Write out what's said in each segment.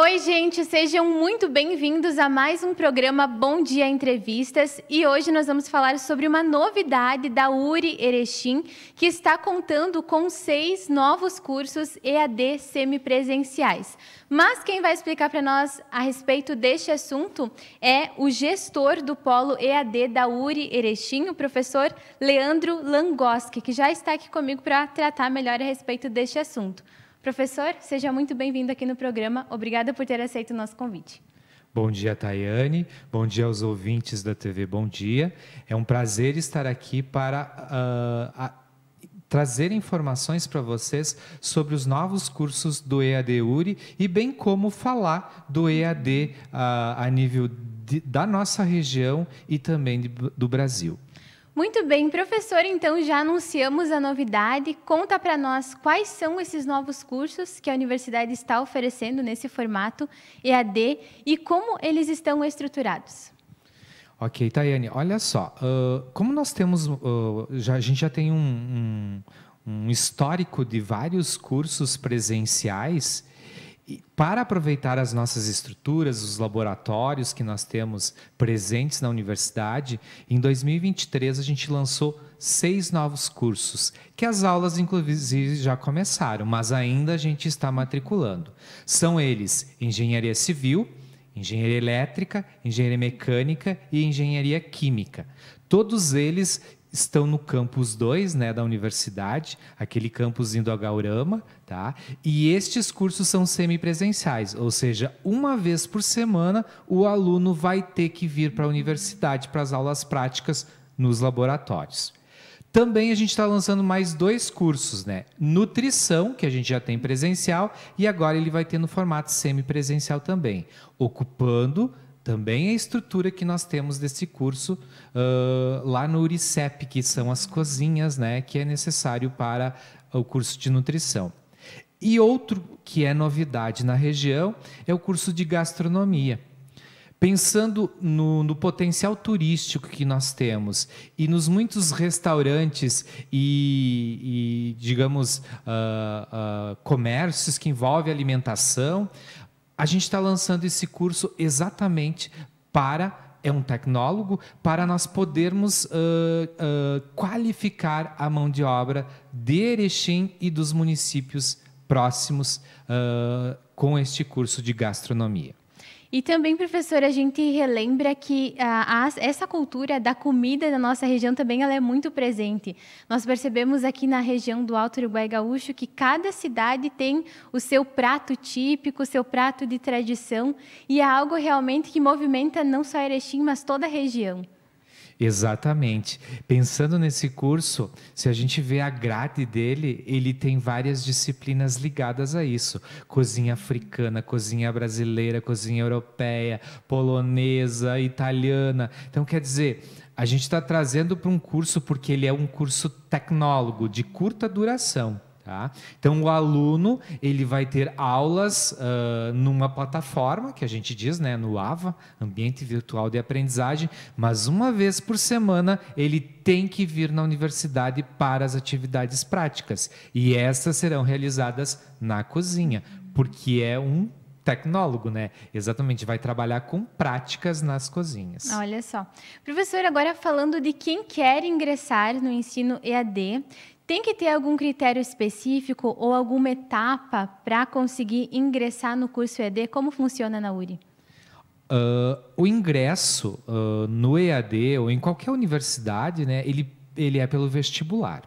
Oi, gente, sejam muito bem-vindos a mais um programa Bom Dia Entrevistas. E hoje nós vamos falar sobre uma novidade da URI Erechim, que está contando com seis novos cursos EAD semipresenciais. Mas quem vai explicar para nós a respeito deste assunto é o gestor do polo EAD da URI Erechim, o professor Leandro Langoski, que já está aqui comigo para tratar melhor a respeito deste assunto. Professor, seja muito bem-vindo aqui no programa. Obrigada por ter aceito o nosso convite. Bom dia, Tayane. Bom dia aos ouvintes da TV Bom Dia. É um prazer estar aqui para uh, a, trazer informações para vocês sobre os novos cursos do EAD URI e bem como falar do EAD uh, ah, a nível de, da nossa região e também de, do Brasil. Muito bem, professor, então já anunciamos a novidade. Conta para nós quais são esses novos cursos que a universidade está oferecendo nesse formato EAD e como eles estão estruturados. Ok, Tayane, olha só, uh, como nós temos, uh, já, a gente já tem um, um, um histórico de vários cursos presenciais e para aproveitar as nossas estruturas, os laboratórios que nós temos presentes na universidade, em 2023 a gente lançou seis novos cursos, que as aulas inclusive já começaram, mas ainda a gente está matriculando. São eles: Engenharia Civil, Engenharia Elétrica, Engenharia Mecânica e Engenharia Química. Todos eles estão no campus 2, né, da universidade, aquele campus indo a Gaurama, tá? E estes cursos são semipresenciais, ou seja, uma vez por semana o aluno vai ter que vir para a universidade para as aulas práticas nos laboratórios. Também a gente está lançando mais dois cursos, né? Nutrição, que a gente já tem presencial, e agora ele vai ter no formato semipresencial também, ocupando também a estrutura que nós temos desse curso uh, lá no URICEP, que são as cozinhas, né, que é necessário para o curso de nutrição. E outro que é novidade na região é o curso de gastronomia. Pensando no, no, potencial turístico que nós temos e nos muitos restaurantes e, e digamos, uh, uh, comércios que envolvem alimentação, a gente está lançando esse curso exatamente para é um tecnólogo para nós podermos uh, uh, qualificar a mão de obra de Erechim e dos municípios próximos uh, com este curso de gastronomia. E também, professora, a gente relembra que a, ah, a, essa cultura da comida da nossa região também ela é muito presente. Nós percebemos aqui na região do Alto Uruguai Gaúcho que cada cidade tem o seu prato típico, o seu prato de tradição, e é algo realmente que movimenta não só Erechim, mas toda a região. Exatamente. Pensando nesse curso, se a gente vê a grade dele, ele tem várias disciplinas ligadas a isso: cozinha africana, cozinha brasileira, cozinha europeia, polonesa, italiana. Então, quer dizer, a gente está trazendo para um curso porque ele é um curso tecnólogo de curta duração Tá? Então, o aluno ele vai ter aulas uh, numa plataforma, que a gente diz né, no AVA, Ambiente Virtual de Aprendizagem, mas uma vez por semana ele tem que vir na universidade para as atividades práticas. E essas serão realizadas na cozinha, porque é um tecnólogo, né? Exatamente, vai trabalhar com práticas nas cozinhas. Olha só. Professor, agora falando de quem quer ingressar no ensino EAD, tem que ter algum critério específico ou alguma etapa para conseguir ingressar no curso EAD? Como funciona na URI? Uh, ah, o ingresso uh, no EAD ou em qualquer universidade, né, ele, ele é pelo vestibular.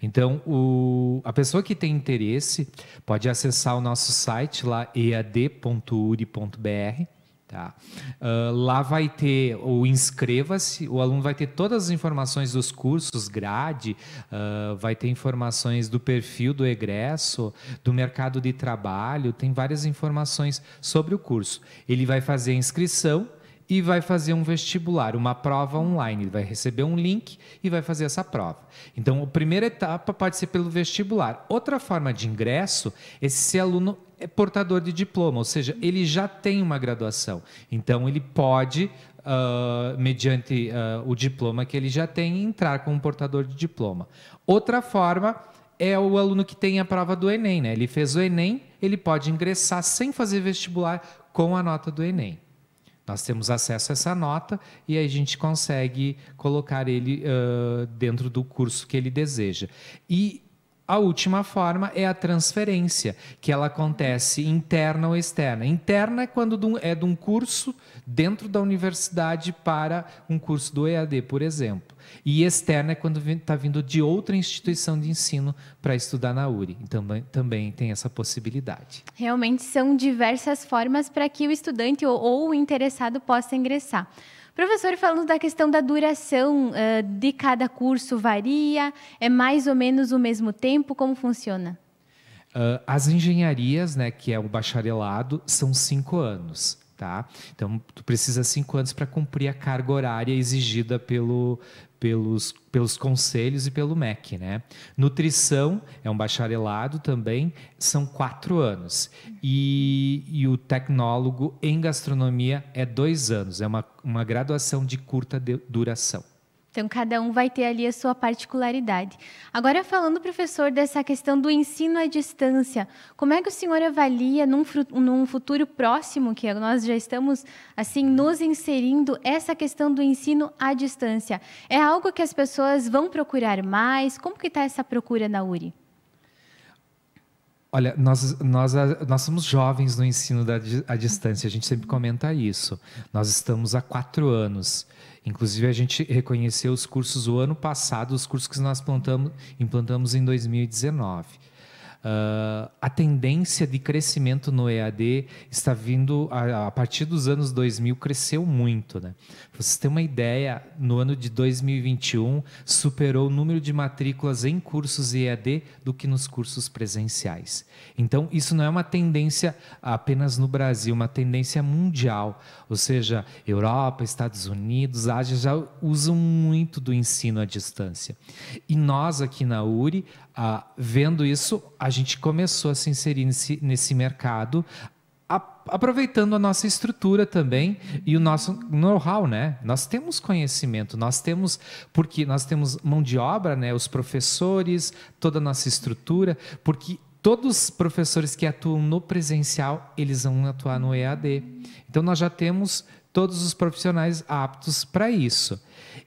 Então, o, a pessoa que tem interesse pode acessar o nosso site lá, ead.uri.br, Tá? Uh, lá vai ter o inscreva-se, o aluno vai ter todas as informações dos cursos, grade, uh, vai ter informações do perfil do egresso, do mercado de trabalho, tem várias informações sobre o curso. Ele vai fazer a inscrição e vai fazer um vestibular, uma prova online. Ele vai receber um link e vai fazer essa prova. Então, a primeira etapa pode ser pelo vestibular. Outra forma de ingresso é se aluno é portador de diploma, ou seja, ele já tem uma graduação. Então, ele pode, uh, mediante uh, o diploma que ele já tem, entrar como portador de diploma. Outra forma é o aluno que tem a prova do Enem, né? Ele fez o Enem, ele pode ingressar sem fazer vestibular com a nota do Enem. Nós temos acesso a essa nota e aí a gente consegue colocar ele uh, dentro do curso que ele deseja. E a última forma é a transferência, que ela acontece interna ou externa. Interna é quando é de um curso dentro da universidade para um curso do EAD, por exemplo. E externa é quando está vindo de outra instituição de ensino para estudar na URI. Então, também tem essa possibilidade. Realmente são diversas formas para que o estudante ou, ou o interessado possa ingressar. Professor, falando da questão da duração uh, de cada curso, varia? É mais ou menos o mesmo tempo? Como funciona? Uh, as engenharias, né, que é o bacharelado, são cinco anos tá? Então, tu precisa cinco anos para cumprir a carga horária exigida pelo, pelos, pelos conselhos e pelo MEC, né? Nutrição é um bacharelado também, são quatro anos. E, e o tecnólogo em gastronomia é dois anos, é uma, uma graduação de curta de, duração. Então, cada um vai ter ali a sua particularidade. Agora, falando, professor, dessa questão do ensino à distância, como é que o senhor avalia, num, num futuro próximo, que nós já estamos, assim, nos inserindo, essa questão do ensino à distância? É algo que as pessoas vão procurar mais? Como que está essa procura na URI? Olha, nós, nós, nós somos jovens no ensino da, à distância, a gente sempre comenta isso. Nós estamos há quatro anos. Inclusive, a gente reconheceu os cursos o ano passado, os cursos que nós plantamos, implantamos em 2019. Uh, a tendência de crescimento no EAD está vindo, a, a, partir dos anos 2000, cresceu muito. Né? vocês terem uma ideia, no ano de 2021, superou o número de matrículas em cursos EAD do que nos cursos presenciais. Então, isso não é uma tendência apenas no Brasil, uma tendência mundial. Ou seja, Europa, Estados Unidos, Ásia já usam muito do ensino à distância. E nós aqui na URI, ah, vendo isso, a gente começou a se inserir nesse, nesse mercado, aproveitando a nossa estrutura também e o nosso know-how, né? Nós temos conhecimento, nós temos porque nós temos mão de obra, né? Os professores, toda a nossa estrutura, porque todos os professores que atuam no presencial, eles vão atuar no EAD. Então nós já temos todos os profissionais aptos para isso.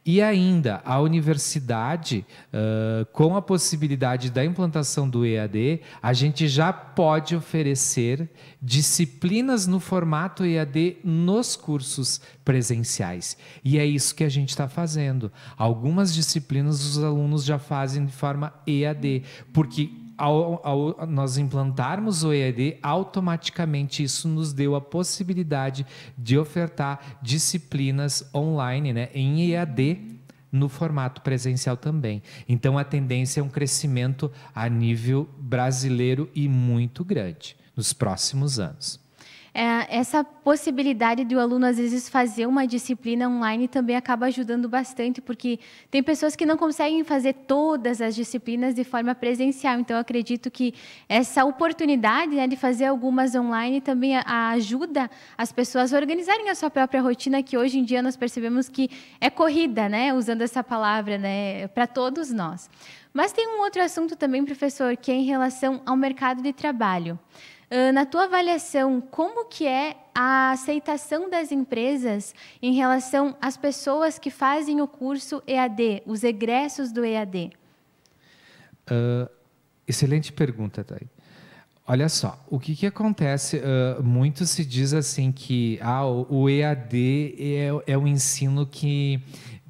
E ainda a universidade, uh, com a possibilidade da implantação do EAD, a gente já pode oferecer disciplinas no formato EAD nos cursos presenciais. E é isso que a gente está fazendo. Algumas disciplinas os alunos já fazem de forma EAD, porque ao, ao, nós implantarmos o EAD, automaticamente isso nos deu a possibilidade de ofertar disciplinas online, né, em EAD no formato presencial também. Então a tendência é um crescimento a nível brasileiro e muito grande nos próximos anos é, essa possibilidade do aluno, às vezes, fazer uma disciplina online também acaba ajudando bastante, porque tem pessoas que não conseguem fazer todas as disciplinas de forma presencial. Então, acredito que essa oportunidade né, de fazer algumas online também ajuda as pessoas a organizarem a sua própria rotina, que hoje em dia nós percebemos que é corrida, né? usando essa palavra, né? para todos nós. Mas tem um outro assunto também, professor, que é em relação ao mercado de trabalho. Ah, na tua avaliação, como que é a aceitação das empresas em relação às pessoas que fazem o curso EAD, os egressos do EAD? Uh, ah, excelente pergunta, Thay. Olha só, o que, que acontece? Uh, muito se diz assim que ah, o EAD é, é o ensino que,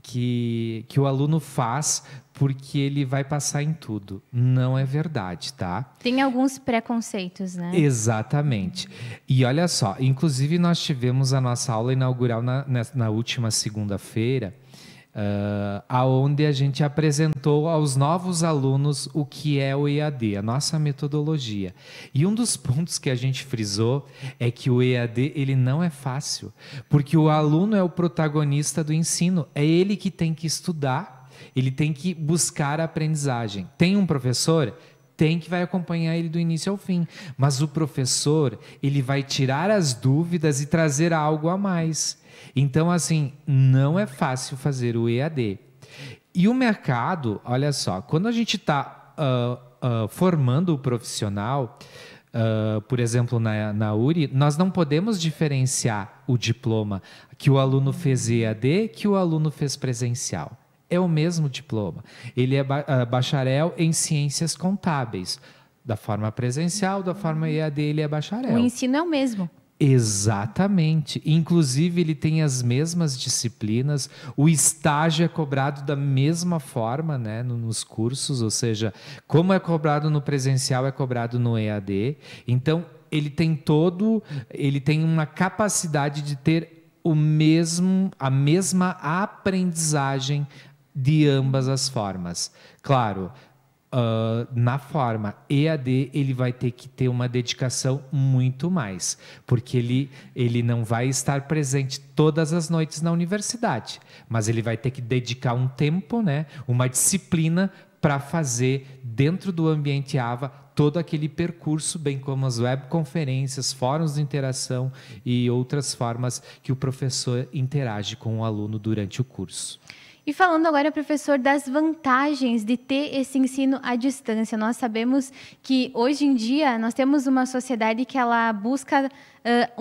que, que o aluno faz porque ele vai passar em tudo. Não é verdade, tá? Tem alguns preconceitos, né? Exatamente. E olha só, inclusive nós tivemos a nossa aula inaugural na, na, na última segunda-feira, uh, aonde a gente apresentou aos novos alunos o que é o EAD, a nossa metodologia. E um dos pontos que a gente frisou é que o EAD ele não é fácil, porque o aluno é o protagonista do ensino, é ele que tem que estudar ele tem que buscar a aprendizagem. Tem um professor? Tem que vai acompanhar ele do início ao fim. Mas o professor, ele vai tirar as dúvidas e trazer algo a mais. Então, assim, não é fácil fazer o EAD. E o mercado, olha só, quando a gente está uh, ah, uh, ah, formando o profissional, Uh, por exemplo, na, na URI, nós não podemos diferenciar o diploma que o aluno fez EAD que o aluno fez presencial é o mesmo diploma. Ele é ah, bacharel em ciências contábeis. Da forma presencial, da forma EAD, ele é bacharel. O ensino é o mesmo. Exatamente. Inclusive, ele tem as mesmas disciplinas, o estágio é cobrado da mesma forma né, nos cursos, ou seja, como é cobrado no presencial, é cobrado no EAD. Então, ele tem todo, ele tem uma capacidade de ter o mesmo, a mesma aprendizagem de ambas as formas. Claro, uh, na forma EAD, ele vai ter que ter uma dedicação muito mais, porque ele, ele não vai estar presente todas as noites na universidade, mas ele vai ter que dedicar um tempo, né, uma disciplina para fazer dentro do ambiente AVA todo aquele percurso, bem como as webconferências, fóruns de interação e outras formas que o professor interage com o aluno durante o curso. E falando agora, professor, das vantagens de ter esse ensino à distância. Nós sabemos que hoje em dia nós temos uma sociedade que ela busca uh,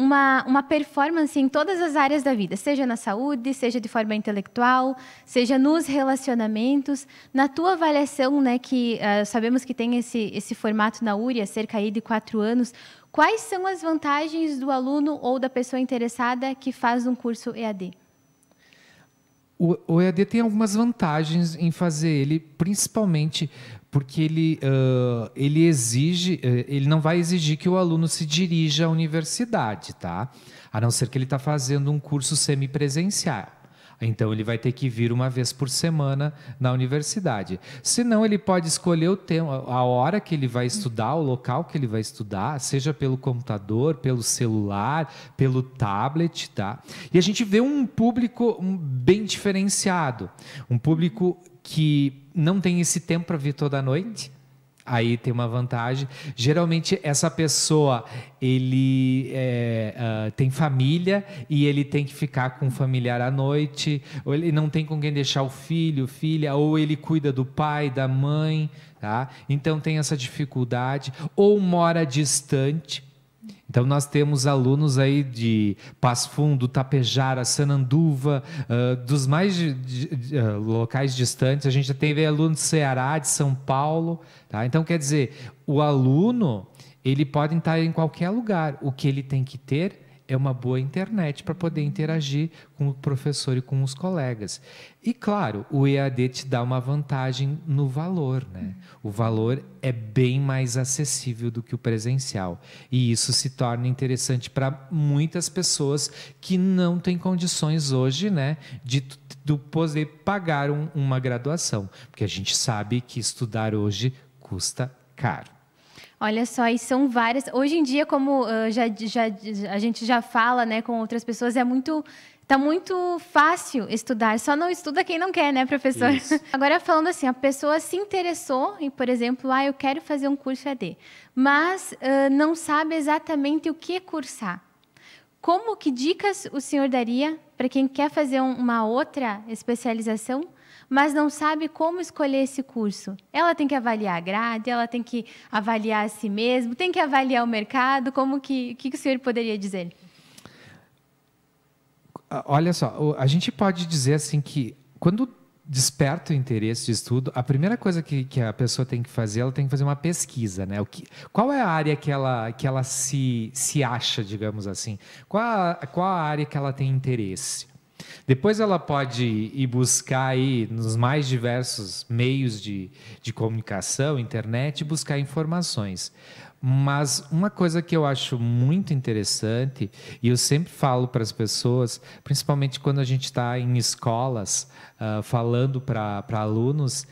uma, uma performance em todas as áreas da vida, seja na saúde, seja de forma intelectual, seja nos relacionamentos. Na tua avaliação, né, que uh, sabemos que tem esse, esse formato na há cerca aí de quatro anos, quais são as vantagens do aluno ou da pessoa interessada que faz um curso EAD? o, o EAD tem algumas vantagens em fazer ele, principalmente porque ele, uh, ele exige, eh, ele não vai exigir que o aluno se dirija à universidade, tá? A não ser que ele está fazendo um curso semipresencial. Então ele vai ter que vir uma vez por semana na universidade. Se não, ele pode escolher o tempo, a hora que ele vai estudar, o local que ele vai estudar, seja pelo computador, pelo celular, pelo tablet, tá? E a gente vê um público bem diferenciado, um público que não tem esse tempo para vir toda noite Aí tem uma vantagem. Geralmente essa pessoa ele é, uh, tem família e ele tem que ficar com o familiar à noite, ou ele não tem com quem deixar o filho, filha, ou ele cuida do pai, da mãe, tá? Então tem essa dificuldade, ou mora distante então nós temos alunos aí de Passo Fundo, Tapejara, Sananduva, uh, dos mais de, de, uh, locais distantes. A gente já teve aluno de Ceará, de São Paulo. Tá? Então quer dizer, o aluno ele pode estar em qualquer lugar. O que ele tem que ter é uma boa internet para poder interagir com o professor e com os colegas. E claro, o EAD te dá uma vantagem no valor, né? O valor é bem mais acessível do que o presencial. E isso se torna interessante para muitas pessoas que não têm condições hoje, né, de do poder pagar um, uma graduação, porque a gente sabe que estudar hoje custa caro. Olha só, e são várias. Hoje em dia, como uh, já, já, a gente já fala né, com outras pessoas, é muito Tá muito fácil estudar, só não estuda quem não quer, né, professor? Isso. Agora falando assim, a pessoa se interessou e, por exemplo, ah, eu quero fazer um curso EAD, mas uh, não sabe exatamente o que cursar. Como que dicas o senhor daria para quem quer fazer uma outra especialização mas não sabe como escolher esse curso. Ela tem que avaliar a grade, ela tem que avaliar a si mesma, tem que avaliar o mercado. Como que, que, que o senhor poderia dizer? Ah, olha só, a gente pode dizer assim que quando desperta o interesse de estudo, a primeira coisa que, que, a pessoa tem que fazer, ela tem que fazer uma pesquisa, né? O que, qual é a área que ela, que ela se, se acha, digamos assim? Qual, a, qual a área que ela tem interesse? Depois ela pode ir buscar aí nos mais diversos meios de, de comunicação, internet, buscar informações. Mas uma coisa que eu acho muito interessante, e eu sempre falo para as pessoas, principalmente quando a gente está em escolas, uh, falando para alunos,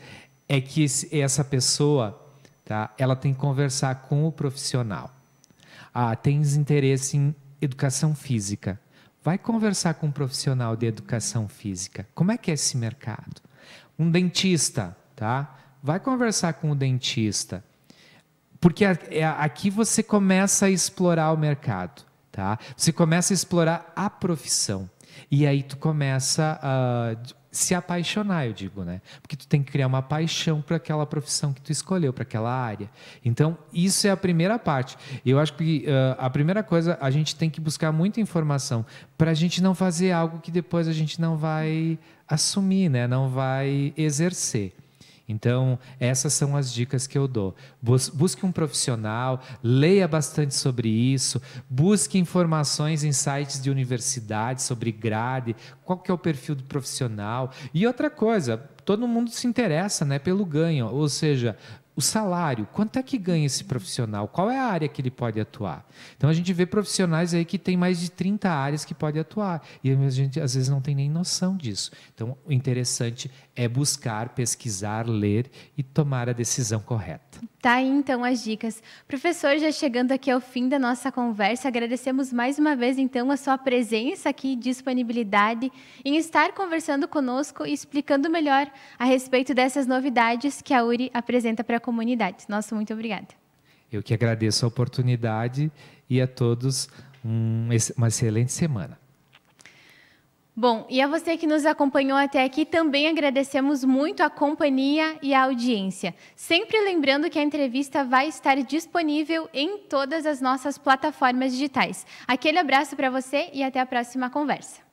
é que esse, essa pessoa tá, ela tem que conversar com o profissional. Ah, tem interesse em educação física. Vai conversar com um profissional de educação física. Como é que é esse mercado? Um dentista, tá? Vai conversar com o um dentista. Porque é, aqui você começa a explorar o mercado, tá? Você começa a explorar a profissão. E aí tu começa uh, se apaixonar, eu digo, né? Porque tu tem que criar uma paixão para aquela profissão que tu escolheu, para aquela área. Então, isso é a primeira parte. Eu acho que uh, a primeira coisa, a gente tem que buscar muita informação para a gente não fazer algo que depois a gente não vai assumir, né? Não vai exercer. Então, essas são as dicas que eu dou. Busque um profissional, leia bastante sobre isso, busque informações em sites de universidade sobre grade, qual que é o perfil do profissional. E outra coisa, todo mundo se interessa né, pelo ganho, ou seja, o salário, quanto é que ganha esse profissional? Qual é a área que ele pode atuar? Então a gente vê profissionais aí que tem mais de 30 áreas que pode atuar e a gente às vezes não tem nem noção disso. Então o interessante é buscar, pesquisar, ler e tomar a decisão correta. Tá aí então as dicas. Professor, já chegando aqui ao fim da nossa conversa, agradecemos mais uma vez então a sua presença aqui, disponibilidade em estar conversando conosco e explicando melhor a respeito dessas novidades que a URI apresenta para comunidade. Nosso muito obrigada. Eu que agradeço a oportunidade e a todos um, uma excelente semana. Bom, e a você que nos acompanhou até aqui, também agradecemos muito a companhia e a audiência. Sempre lembrando que a entrevista vai estar disponível em todas as nossas plataformas digitais. Aquele abraço para você e até a próxima conversa.